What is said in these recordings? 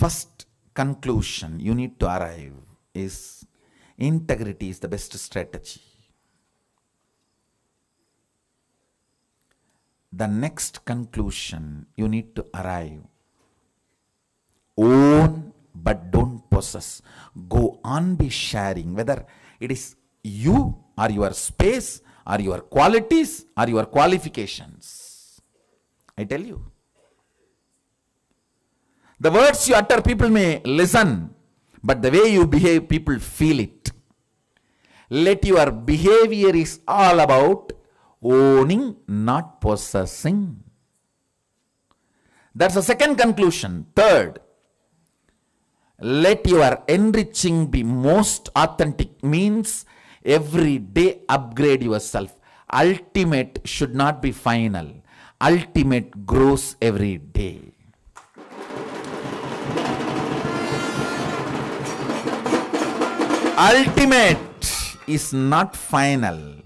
first conclusion you need to arrive is integrity is the best strategy. The next conclusion you need to arrive own but don't possess. Go on be sharing, whether it is you or your space or your qualities or your qualifications. I tell you. The words you utter, people may listen, but the way you behave, people feel it. Let your behavior is all about owning, not possessing. That's the second conclusion. Third, let your enriching be most authentic means every day upgrade yourself. Ultimate should not be final. Ultimate grows every day. ultimate is not final.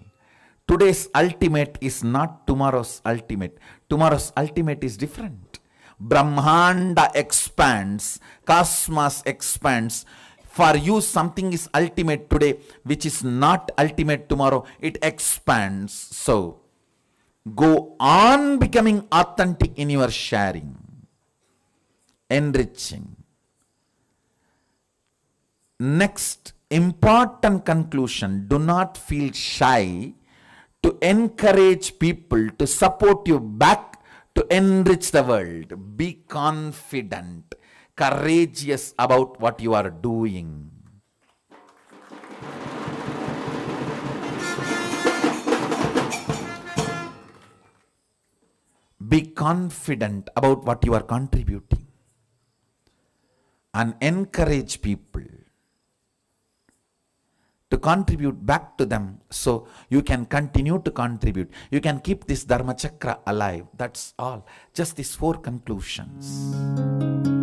Today's ultimate is not tomorrow's ultimate. Tomorrow's ultimate is different. Brahmanda expands, cosmos expands. For you, something is ultimate today, which is not ultimate tomorrow. It expands. So, go on becoming authentic in your sharing, enriching. Next important conclusion do not feel shy to encourage people to support you back to enrich the world. Be confident, courageous about what you are doing. Be confident about what you are contributing and encourage people to contribute back to them so you can continue to contribute. You can keep this Dharma Chakra alive. That's all. Just these four conclusions.